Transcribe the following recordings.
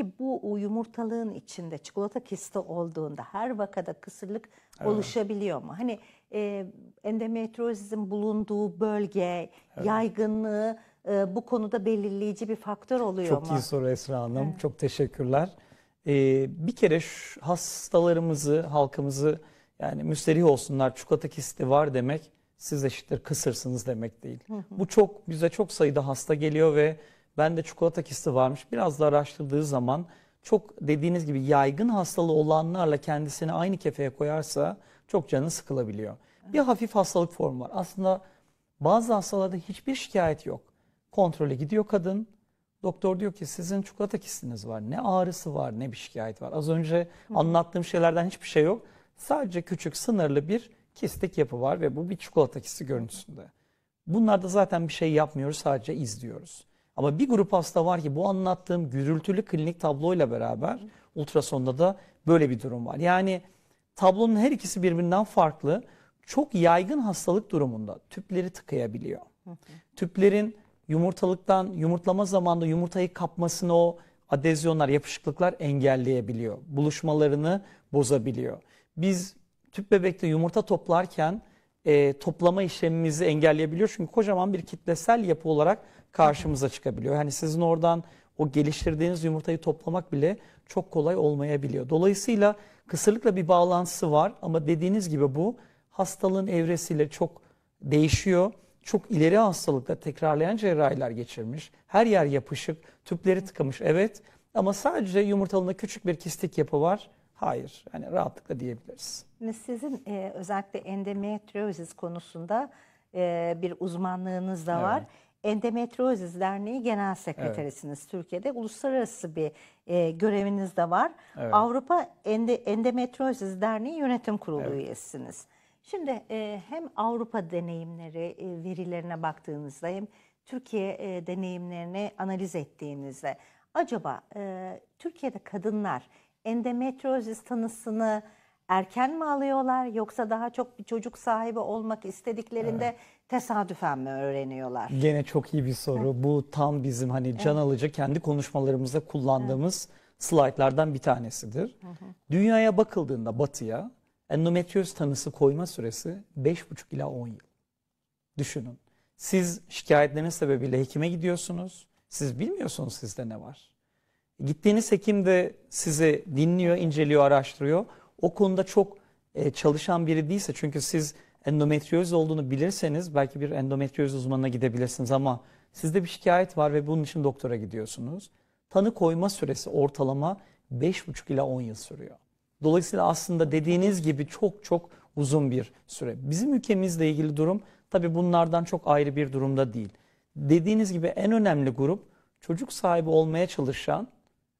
Ki bu yumurtalığın içinde çikolata kisti olduğunda her vakada kısırlık evet. oluşabiliyor mu? Hani e, endometriozizin bulunduğu bölge, evet. yaygınlığı e, bu konuda belirleyici bir faktör oluyor Çok mu? Çok iyi soru Esra Hanım. Evet. Çok teşekkürler. Ee, bir kere şu hastalarımızı, halkımızı yani müsterih olsunlar çikolata kisti var demek siz eşittir kısırsınız demek değil. Hı hı. Bu çok bize çok sayıda hasta geliyor ve ben de çikolata kisti varmış. Biraz da araştırdığı zaman çok dediğiniz gibi yaygın hastalığı olanlarla kendisini aynı kefeye koyarsa çok canı sıkılabiliyor. Bir hafif hastalık formu var. Aslında bazı hastalarda hiçbir şikayet yok. Kontrole gidiyor kadın. Doktor diyor ki sizin çikolata kistiniz var. Ne ağrısı var ne bir şikayet var. Az önce Hı. anlattığım şeylerden hiçbir şey yok. Sadece küçük sınırlı bir kistik yapı var ve bu bir çikolata kisti görüntüsünde. Bunlarda zaten bir şey yapmıyoruz sadece izliyoruz. Ama bir grup hasta var ki bu anlattığım gürültülü klinik tabloyla beraber ultrasonda da böyle bir durum var. Yani tablonun her ikisi birbirinden farklı. Çok yaygın hastalık durumunda tüpleri tıkayabiliyor. Tüplerin yumurtalıktan yumurtlama zamanında yumurtayı kapmasını o adezyonlar, yapışıklıklar engelleyebiliyor. Buluşmalarını bozabiliyor. Biz tüp bebekte yumurta toplarken e, toplama işlemimizi engelleyebiliyor. Çünkü kocaman bir kitlesel yapı olarak karşımıza çıkabiliyor. Hani sizin oradan o geliştirdiğiniz yumurtayı toplamak bile çok kolay olmayabiliyor. Dolayısıyla kısırlıkla bir bağlantısı var ama dediğiniz gibi bu hastalığın evresiyle çok değişiyor. Çok ileri hastalıkta tekrarlayan cerrahiler geçirmiş. Her yer yapışık, tüpleri tıkamış evet ama sadece yumurtalığında küçük bir kistik yapı var. Hayır, yani rahatlıkla diyebiliriz. Sizin e, özellikle endometriozis konusunda e, bir uzmanlığınız da var. Evet. Endometriozis Derneği Genel Sekreterisiniz evet. Türkiye'de. Uluslararası bir e, göreviniz de var. Evet. Avrupa Ende, Endometriozis Derneği Yönetim Kurulu evet. üyesisiniz. Şimdi e, hem Avrupa deneyimleri e, verilerine baktığınızda hem Türkiye e, deneyimlerini analiz ettiğinizde acaba e, Türkiye'de kadınlar endometriozis tanısını erken mi alıyorlar yoksa daha çok bir çocuk sahibi olmak istediklerinde evet. tesadüfen mi öğreniyorlar? Gene çok iyi bir soru. Evet. Bu tam bizim hani can evet. kendi konuşmalarımızda kullandığımız evet. slaytlardan bir tanesidir. Hı Dünyaya bakıldığında batıya endometrioz tanısı koyma süresi 5,5 ila 10 yıl. Düşünün. Siz şikayetleriniz sebebiyle hekime gidiyorsunuz. Siz bilmiyorsunuz sizde ne var. Gittiğiniz hekim de sizi dinliyor, inceliyor, araştırıyor. O konuda çok e, çalışan biri değilse çünkü siz endometriyoz olduğunu bilirseniz belki bir endometriyoz uzmanına gidebilirsiniz ama sizde bir şikayet var ve bunun için doktora gidiyorsunuz. Tanı koyma süresi ortalama 5,5 ila 10 yıl sürüyor. Dolayısıyla aslında dediğiniz gibi çok çok uzun bir süre. Bizim ülkemizle ilgili durum tabii bunlardan çok ayrı bir durumda değil. Dediğiniz gibi en önemli grup çocuk sahibi olmaya çalışan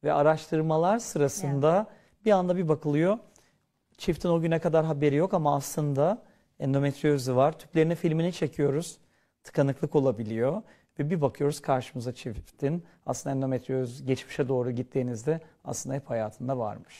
ve araştırmalar sırasında evet. bir anda bir bakılıyor. Çiftin o güne kadar haberi yok ama aslında endometriozi var. tüplerini filmini çekiyoruz. Tıkanıklık olabiliyor. Ve bir bakıyoruz karşımıza çiftin aslında endometrioz geçmişe doğru gittiğinizde aslında hep hayatında varmış.